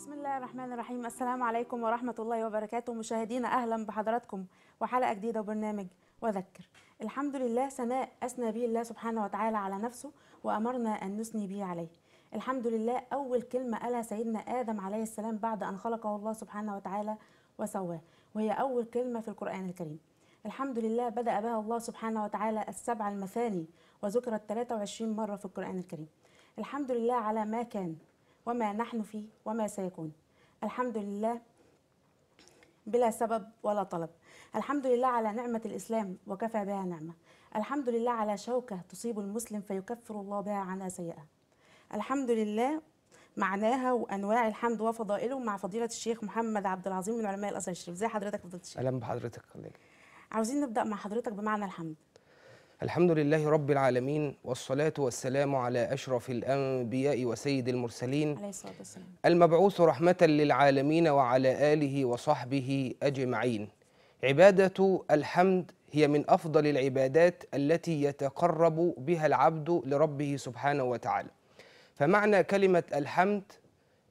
بسم الله الرحمن الرحيم السلام عليكم ورحمة الله وبركاته مشاهدينا أهلا بحضراتكم وحلقة جديدة وبرنامج وذكر الحمد لله ثناء أثنى به الله سبحانه وتعالى على نفسه وأمرنا أن نثني به عليه الحمد لله أول كلمة قالها سيدنا آدم عليه السلام بعد أن خلقه الله سبحانه وتعالى وسواه وهي أول كلمة في القرآن الكريم الحمد لله بدأ بها الله سبحانه وتعالى السبع المثاني وذكرت 23 مرة في القرآن الكريم الحمد لله على ما كان وما نحن فيه وما سيكون الحمد لله بلا سبب ولا طلب الحمد لله على نعمة الإسلام وكفى بها نعمة الحمد لله على شوكة تصيب المسلم فيكفر الله بها عنها سيئة الحمد لله معناها وانواع الحمد وفضائله مع فضيله الشيخ محمد عبد العظيم من علماء الاثر الشريف زي حضرتك فضيله الشيخ اهلا بحضرتك خليك عاوزين نبدا مع حضرتك بمعنى الحمد الحمد لله رب العالمين والصلاة والسلام على أشرف الأنبياء وسيد المرسلين عليه الصلاة والسلام المبعوث رحمة للعالمين وعلى آله وصحبه أجمعين عبادة الحمد هي من أفضل العبادات التي يتقرب بها العبد لربه سبحانه وتعالى فمعنى كلمة الحمد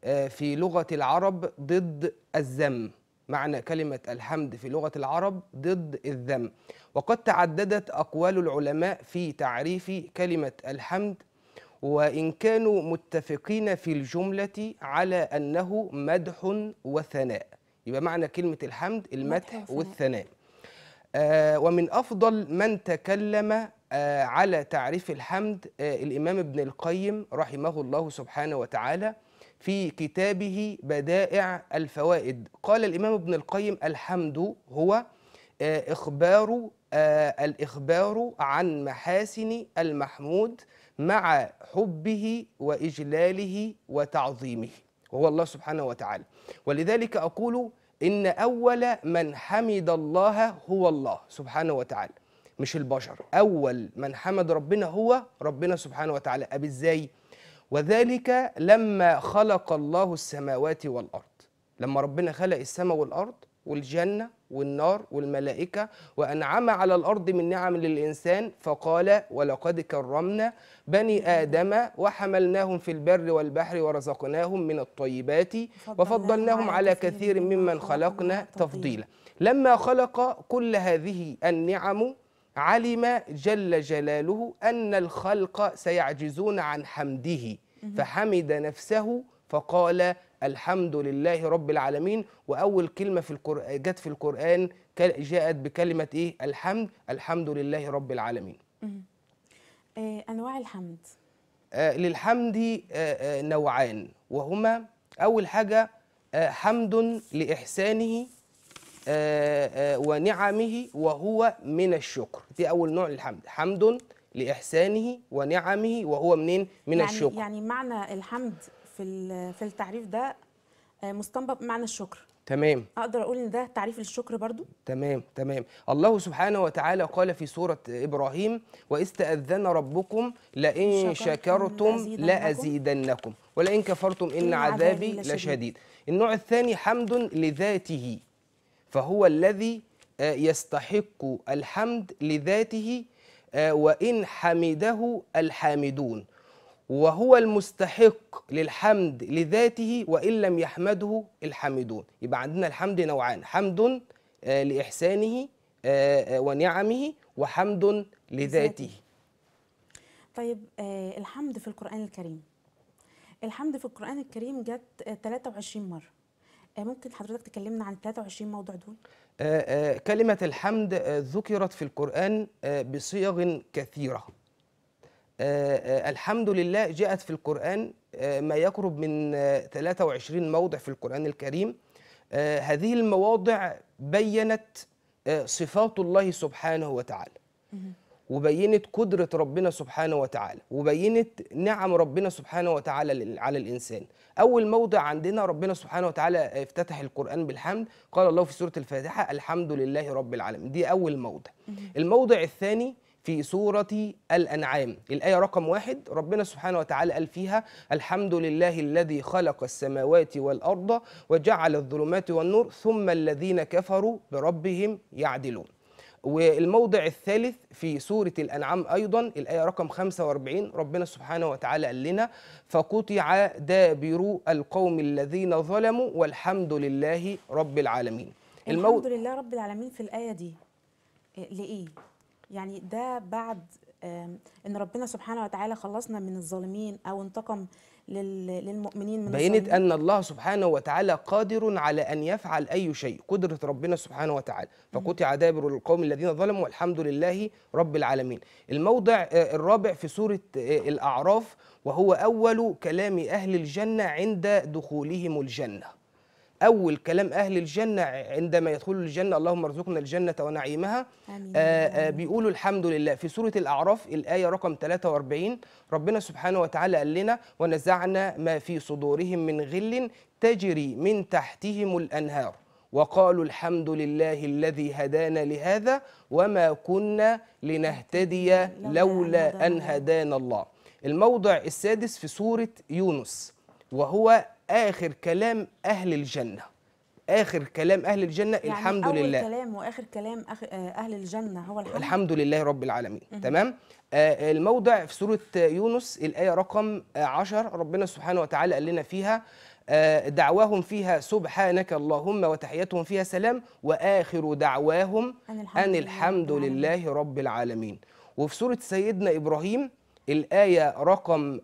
آه، في لغة العرب ضد الذم معنى كلمة الحمد في لغة العرب ضد الذم وقد تعددت أقوال العلماء في تعريف كلمة الحمد وإن كانوا متفقين في الجملة على أنه مدح وثناء يبقى معنى كلمة الحمد المدح والثناء آه ومن أفضل من تكلم آه على تعريف الحمد آه الإمام ابن القيم رحمه الله سبحانه وتعالى في كتابه بدائع الفوائد قال الإمام ابن القيم الحمد هو آه، إخبار آه، الإخبار عن محاسن المحمود مع حبه وإجلاله وتعظيمه وهو الله سبحانه وتعالى ولذلك أقول إن أول من حمد الله هو الله سبحانه وتعالى مش البشر أول من حمد ربنا هو ربنا سبحانه وتعالى أبي إزاي؟ وذلك لما خلق الله السماوات والارض لما ربنا خلق السماء والارض والجنه والنار والملائكه وانعم على الارض من نعم للانسان فقال ولقد كرمنا بني ادم وحملناهم في البر والبحر ورزقناهم من الطيبات وفضلناهم على كثير ممن خلقنا تفضيلا لما خلق كل هذه النعم علم جل جلاله أن الخلق سيعجزون عن حمده فحمد نفسه فقال الحمد لله رب العالمين وأول كلمة في القرآن جت في القرآن جاءت بكلمة إيه الحمد الحمد لله رب العالمين آه، أنواع الحمد آه، للحمد آه، نوعان وهما أول حاجة حمد لإحسانه آه، آه، ونعمه وهو من الشكر دي أول نوع الحمد حمد لإحسانه ونعمه وهو منين من يعني الشكر يعني معنى الحمد في في التعريف ده آه، مستنبط معنى الشكر تمام اقدر اقول ان ده تعريف للشكر برضو تمام تمام الله سبحانه وتعالى قال في سوره ابراهيم واذ ربكم لئن شكرتم لازيدنكم ولئن كفرتم ان عذابي لشديد النوع الثاني حمد لذاته فهو الذي آه، يستحق الحمد لذاته آه، وإن حمده الحامدون وهو المستحق للحمد لذاته وإن لم يحمده الحامدون يبقى عندنا الحمد نوعان حمد آه، لإحسانه ونعمه وحمد لذاته طيب الحمد في القرآن الكريم الحمد في القرآن الكريم جت 23 مرة آه، ممكن حضرتك تكلمنا عن 23 موضوع دول؟ آه، آه، كلمة الحمد ذكرت في القرآن بصيغ كثيرة الحمد لله جاءت في القرآن ما يقرب من 23 موضع في القرآن الكريم هذه المواضع بينت صفات الله سبحانه وتعالى وبينت قدرة ربنا سبحانه وتعالى وبينت نعم ربنا سبحانه وتعالى على الإنسان أول موضع عندنا ربنا سبحانه وتعالى آه، افتتح القرآن بالحمد قال الله في سورة الفاتحة الحمد لله رب العالمين دي أول موضع الموضع الثاني في سورة الأنعام الآية رقم واحد ربنا سبحانه وتعالى قال فيها الحمد لله الذي خلق السماوات والأرض وجعل الظلمات والنور ثم الذين كفروا بربهم يعدلون والموضع الثالث في سورة الأنعام أيضا الآية رقم 45 ربنا سبحانه وتعالى قال لنا فقطع دابر القوم الذين ظلموا والحمد لله رب العالمين المو... الحمد لله رب العالمين في الآية دي إيه، لإيه؟ يعني ده بعد ان ربنا سبحانه وتعالى خلصنا من الظالمين او انتقم للمؤمنين من بينت الصميم. أن الله سبحانه وتعالى قادر على أن يفعل أي شيء قدرة ربنا سبحانه وتعالى فقطع دابر القوم الذين ظلموا والحمد لله رب العالمين الموضع آه، الرابع في سورة آه، الأعراف وهو أول كلام أهل الجنة عند دخولهم الجنة أول كلام أهل الجنة عندما يدخلوا الجنة اللهم ارزقنا الجنة ونعيمها آمين. آآ آه، آآ آه، بيقولوا الحمد لله في سورة الأعراف الآية رقم 43 ربنا سبحانه وتعالى قال لنا ونزعنا ما في صدورهم من غل تجري من تحتهم الأنهار وقالوا الحمد لله الذي هدانا لهذا وما كنا لنهتدي لولا أن هدانا الله الموضع السادس في سورة يونس وهو آخر كلام أهل الجنة آخر كلام أهل الجنة يعني الحمد أول لله أول كلام وآخر كلام آه، أهل الجنة هو الحمد الحمد لله رب العالمين م تمام آه الموضع في سورة يونس الآية رقم 10 ربنا سبحانه وتعالى قال لنا فيها آه دعواهم فيها سبحانك اللهم وتحيتهم فيها سلام وآخر دعواهم أن الحمد, أن الحمد لله رب العالمين وفي سورة سيدنا إبراهيم الآية رقم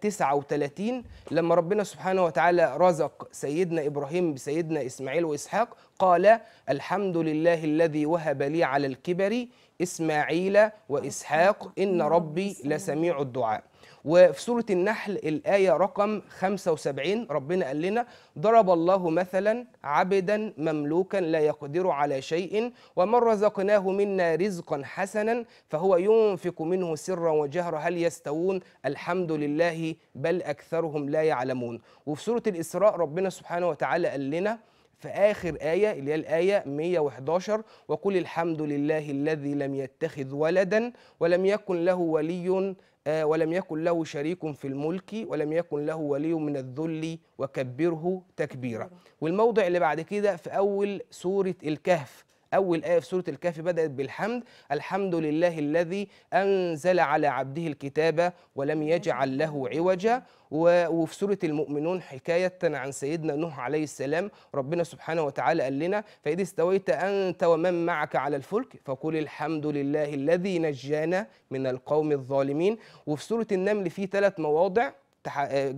39 آه، آه، لما ربنا سبحانه وتعالى رزق سيدنا إبراهيم بسيدنا إسماعيل وإسحاق قال الحمد لله الذي وهب لي على الكبر إسماعيل وإسحاق إن ربي لسميع الدعاء وفي سورة النحل الآية رقم 75 ربنا قال لنا ضرب الله مثلا عبدا مملوكا لا يقدر على شيء ومن رزقناه منا رزقا حسنا فهو ينفق منه سرا وجهرا هل يستوون الحمد لله بل أكثرهم لا يعلمون وفي سورة الإسراء ربنا سبحانه وتعالى قال لنا في آخر آية اللي هي الآية 111 وقل الحمد لله الذي لم يتخذ ولدا ولم يكن له ولي آه، ولم يكن له شريك في الملك ولم يكن له ولي من الذل وكبره تكبيرا والموضع اللي بعد كده في أول سورة الكهف أول آية في سورة الكهف بدأت بالحمد الحمد لله الذي أنزل على عبده الكتاب ولم يجعل له عوجا وفي سورة المؤمنون حكاية عن سيدنا نوح عليه السلام ربنا سبحانه وتعالى قال لنا فإذ استويت أنت ومن معك على الفلك فقل الحمد لله الذي نجانا من القوم الظالمين وفي سورة النمل في ثلاث مواضع آه،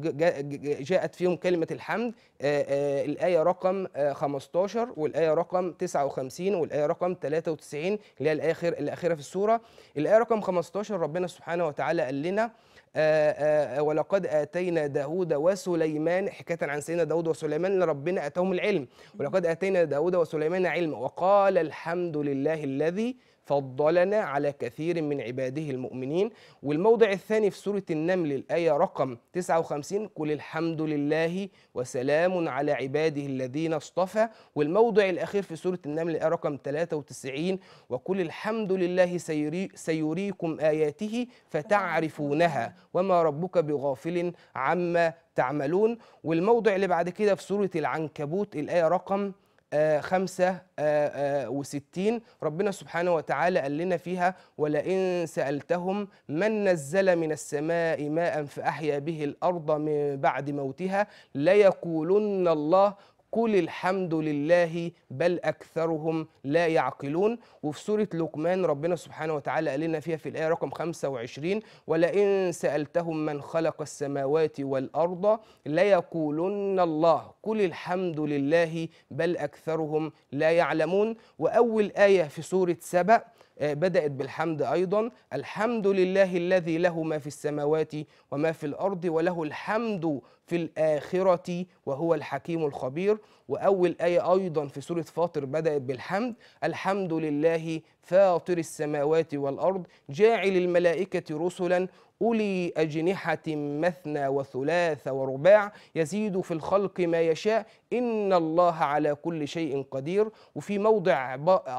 جاءت فيهم كلمة الحمد آه، آه، الآية رقم 15 والآية رقم 59 والآية رقم 93 اللي هي الآخر الأخيرة في السورة الآية رقم 15 ربنا سبحانه وتعالى قال لنا آآ آآ ولقد آتينا داود وسليمان حكاية عن سيدنا داود وسليمان اللي ربنا أتاهم العلم ولقد آتينا داود وسليمان علما وقال الحمد لله الذي فضلنا على كثير من عباده المؤمنين والموضع الثاني في سورة النمل الآية رقم 59 قل الحمد لله وسلام على عباده الذين اصطفى والموضع الأخير في سورة النمل الآية رقم 93 وقل الحمد لله سيري سيريكم آياته فتعرفونها وما ربك بغافل عما تعملون والموضع اللي بعد كده في سورة العنكبوت الآية رقم 65 آه، آه، آه، ربنا سبحانه وتعالى قال لنا فيها ولئن سألتهم من نزل من السماء ماء فأحيا به الأرض من بعد موتها ليقولن الله قل الحمد لله بل أكثرهم لا يعقلون وفي سورة لقمان ربنا سبحانه وتعالى قال لنا فيها في الآية رقم 25 ولئن سألتهم من خلق السماوات والأرض ليقولن الله قل الحمد لله بل أكثرهم لا يعلمون وأول آية في سورة سبأ آه، بدأت بالحمد أيضا الحمد لله الذي له ما في السماوات وما في الأرض وله الحمد في الآخرة وهو الحكيم الخبير وأول آية أيضا في سورة فاطر بدأت بالحمد الحمد لله فاطر السماوات والأرض جاعل الملائكة رسلا أولي أجنحة مثنى وثلاث ورباع يزيد في الخلق ما يشاء إن الله على كل شيء قدير وفي موضع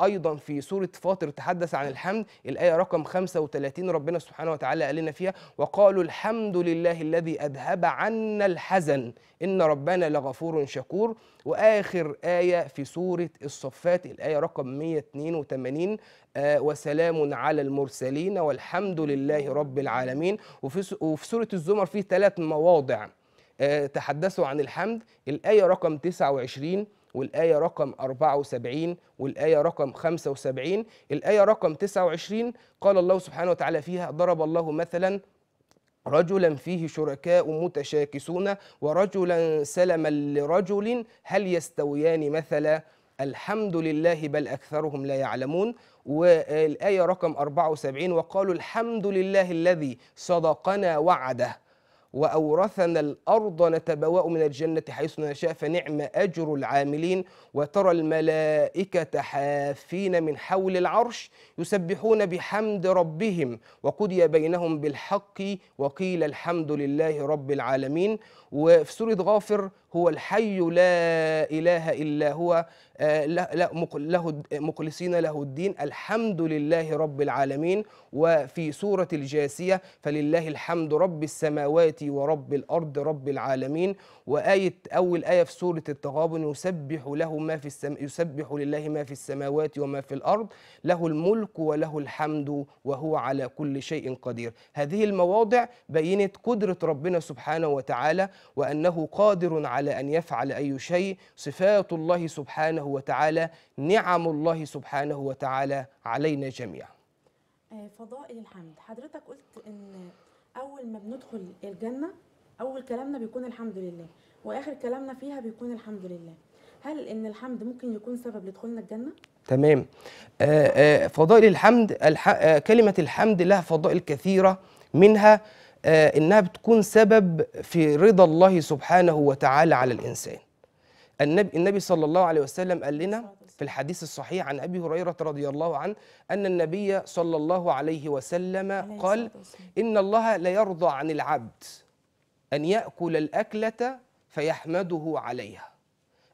أيضا في سورة فاطر تحدث عن الحمد الآية رقم 35 ربنا سبحانه وتعالى قال لنا فيها وقالوا الحمد لله الذي أذهب عنا الحزن إن ربنا لغفور شكور وآخر آية في سورة الصفات الآية رقم 182 آه، وسلام على المرسلين والحمد لله رب العالمين وفي وفي سوره الزمر في ثلاث مواضع آه، تحدثوا عن الحمد الايه رقم 29 والآية رقم 74 والآية رقم 75 الآية رقم 29 قال الله سبحانه وتعالى فيها ضرب الله مثلا رجلا فيه شركاء متشاكسون ورجلا سلما لرجل هل يستويان مثلا الحمد لله بل أكثرهم لا يعلمون والآية رقم 74 وقالوا الحمد لله الذي صدقنا وعده وأورثنا الأرض نتبوأ من الجنة حيث نشاء فنعم أجر العاملين وترى الملائكة حافين من حول العرش يسبحون بحمد ربهم وقضي بينهم بالحق وقيل الحمد لله رب العالمين وفي سورة غافر هو الحي لا إله إلا هو آه، له مخلصين له الدين الحمد لله رب العالمين وفي سورة الجاسية فلله الحمد رب السماوات ورب الأرض رب العالمين وآية أول آية في سورة التغابن يسبح له ما في السم يسبح لله ما في السماوات وما في الأرض له الملك وله الحمد وهو على كل شيء قدير هذه المواضع بينت قدرة ربنا سبحانه وتعالى وأنه قادر على على أن يفعل أي شيء صفات الله سبحانه وتعالى نعم الله سبحانه وتعالى علينا جميعا آه، فضائل الحمد حضرتك قلت أن أول ما بندخل الجنة أول كلامنا بيكون الحمد لله وآخر كلامنا فيها بيكون الحمد لله هل ان الحمد ممكن يكون سبب لدخولنا الجنه تمام آه، آه، فضائل الحمد كلمه الحمد لها فضائل كثيره منها آه، انها بتكون سبب في رضا الله سبحانه وتعالى على الانسان النبي, النبي صلى الله عليه وسلم قال لنا في الحديث الصحيح عن ابي هريره رضي الله عنه ان النبي صلى الله عليه وسلم قال ان الله لا يرضى عن العبد ان ياكل الاكله فيحمده عليها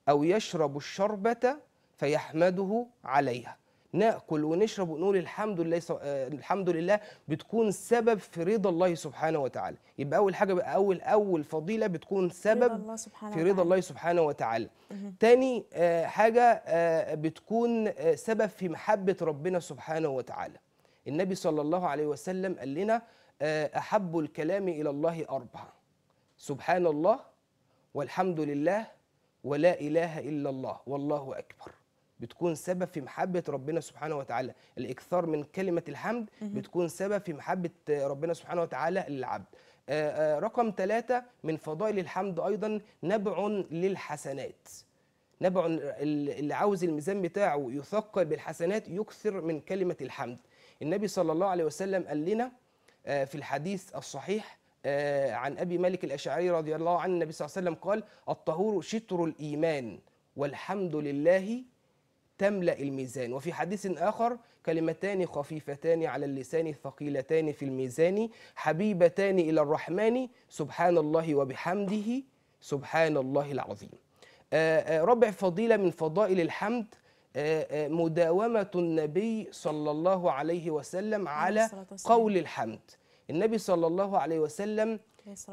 او يشرب الشربه فيحمده عليها ناكل ونشرب ونقول الحمد لله آه، الحمد لله بتكون سبب في رضا الله سبحانه وتعالى يبقى اول حاجه بقى اول اول فضيله بتكون سبب في رضا الله سبحانه وتعالى تاني آه، حاجه آه، بتكون سبب في محبه ربنا سبحانه وتعالى النبي صلى الله عليه وسلم قال لنا احب الكلام الى الله اربعه سبحان الله والحمد لله ولا اله الا الله والله اكبر بتكون سبب في محبة ربنا سبحانه وتعالى الإكثار من كلمة الحمد بتكون سبب في محبة ربنا سبحانه وتعالى للعبد آه، آه، رقم ثلاثة من فضائل الحمد أيضا نبع للحسنات نبع اللي عاوز الميزان بتاعه يثقل بالحسنات يكثر من كلمة الحمد النبي صلى الله عليه وسلم قال لنا آه، في الحديث الصحيح عن أبي مالك الأشعري رضي الله عنه النبي صلى الله عليه وسلم قال الطهور شطر الإيمان والحمد لله تملأ الميزان وفي حديث آخر كلمتان خفيفتان على اللسان ثقيلتان في الميزان حبيبتان إلى الرحمن سبحان الله وبحمده سبحان الله العظيم آه، آه، ربع فضيلة من فضائل الحمد آه، مداومة النبي صلى الله عليه وسلم على قول الحمد النبي صلى الله عليه وسلم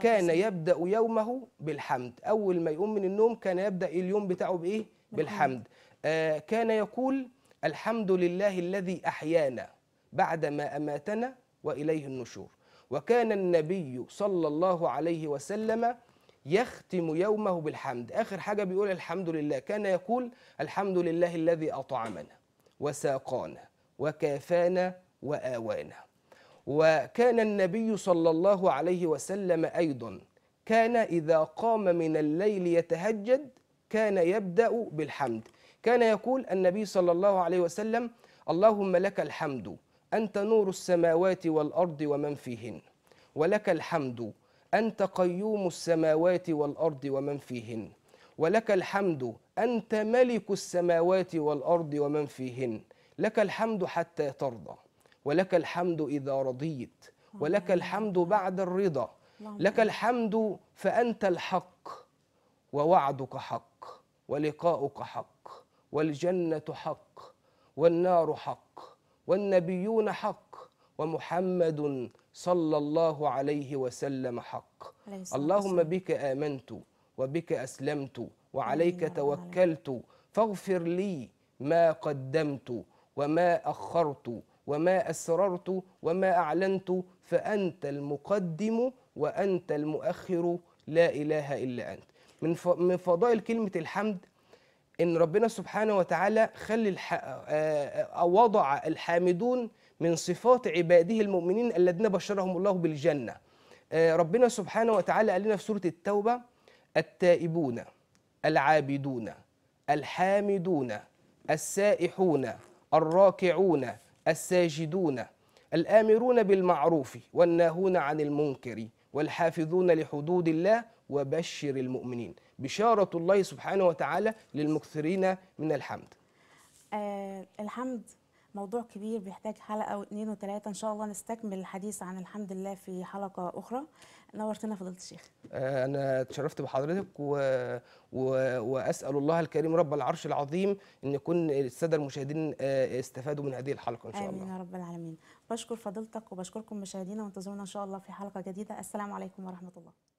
كان يبدأ يومه بالحمد أول ما يقوم من النوم كان يبدأ اليوم بتاعه بإيه؟ بالحمد آه، كان يقول الحمد لله الذي أحيانا بعدما أماتنا وإليه النشور وكان النبي صلى الله عليه وسلم يختم يومه بالحمد آخر حاجة بيقول الحمد لله كان يقول الحمد لله الذي أطعمنا وساقانا وكافانا وآوانا وكان النبي صلى الله عليه وسلم أيضا كان إذا قام من الليل يتهجد كان يبدأ بالحمد كان يقول النبي صلى الله عليه وسلم اللهم لك الحمد أنت نور السماوات والأرض ومن فيهن ولك الحمد أنت قيوم السماوات والأرض ومن فيهن ولك الحمد أنت ملك السماوات والأرض ومن فيهن لك الحمد حتى ترضى ولك الحمد إذا رضيت ولك الحمد بعد الرضا لك الحمد فأنت الحق ووعدك حق ولقاؤك حق والجنة حق والنار حق والنبيون حق ومحمد صلى الله عليه وسلم حق اللهم بك آمنت وبك أسلمت وعليك توكلت فاغفر لي ما قدمت وما أخرت وما أسررت وما أعلنت فأنت المقدم وأنت المؤخر لا إله إلا أنت من فضائل كلمة الحمد ان ربنا سبحانه وتعالى خلي الح... آه، آه، او وضع الحامدون من صفات عباده المؤمنين الذين بشرهم الله بالجنه آه، ربنا سبحانه وتعالى قال لنا في سوره التوبه التائبون العابدون الحامدون السائحون الراكعون الساجدون الامرون بالمعروف والناهون عن المنكر والحافظون لحدود الله وبشر المؤمنين بشارة الله سبحانه وتعالى للمكثرين من الحمد آه الحمد موضوع كبير بيحتاج حلقة واثنين وثلاثة إن شاء الله نستكمل الحديث عن الحمد لله في حلقة أخرى نورتنا فضيلة الشيخ آه، أنا تشرفت بحضرتك و... و... وأسأل الله الكريم رب العرش العظيم أن يكون السادة المشاهدين آه، استفادوا من هذه الحلقة إن شاء آمين الله آمين يا رب العالمين بشكر فضيلتك وبشكركم مشاهدينا وانتظرونا إن شاء الله في حلقة جديدة السلام عليكم ورحمة الله